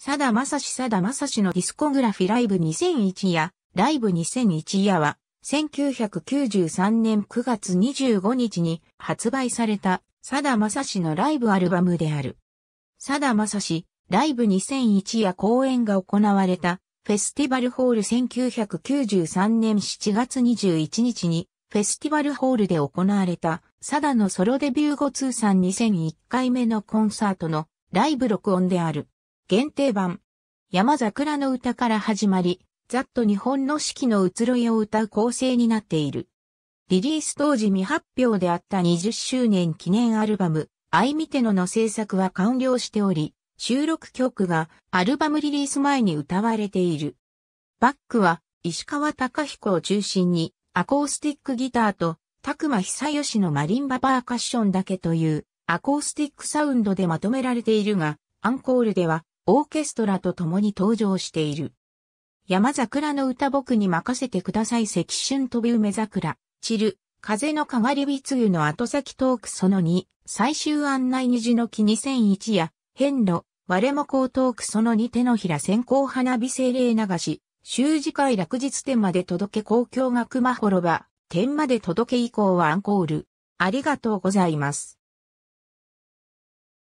さだまさしさだまさしのディスコグラフィライブ2001や、ライブ2001やは、1993年9月25日に発売された、さだまさしのライブアルバムである。さだまさし、ライブ2001や公演が行われた、フェスティバルホール1993年7月21日に、フェスティバルホールで行われた、サダのソロデビュー後通算2001回目のコンサートのライブ録音である。限定版。山桜の歌から始まり、ざっと日本の四季の移ろいを歌う構成になっている。リリース当時未発表であった20周年記念アルバム、愛見てのの制作は完了しており、収録曲がアルバムリリース前に歌われている。バックは石川隆彦を中心にアコースティックギターと拓磨久吉のマリンババーカッションだけというアコースティックサウンドでまとめられているが、アンコールではオーケストラと共に登場している。山桜の歌僕に任せてください赤春飛び梅桜、散る、風のかがりびつゆの後先トークその2、最終案内虹の木2001や、変路、我も高トークその2手のひら先行花火精霊流し、終時会落日点まで届け公共が熊滅ば、点まで届け以降はアンコール。ありがとうございます。